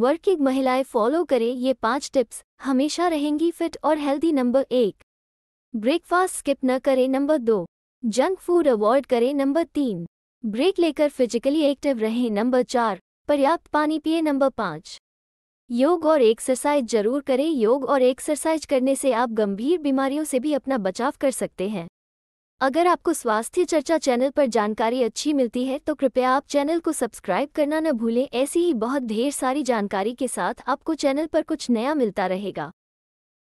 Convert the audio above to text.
working महिलाएं follow करें ये पांच टिप्स हमेशा रहेंगी फिट और हेल्दी नंबर एक ब्रेकफास्ट स्किप न करें नंबर दो जंक फूड अवॉइड करें नंबर तीन ब्रेक लेकर फिजिकली एक्टिव रहें नंबर चार पर्याप्त पानी पिए नंबर पाँच योग और एक्सरसाइज जरूर करें योग और एक्सरसाइज करने से आप गंभीर बीमारियों से भी अपना बचाव कर सकते हैं अगर आपको स्वास्थ्य चर्चा चैनल पर जानकारी अच्छी मिलती है तो कृपया आप चैनल को सब्सक्राइब करना न भूलें ऐसी ही बहुत ढेर सारी जानकारी के साथ आपको चैनल पर कुछ नया मिलता रहेगा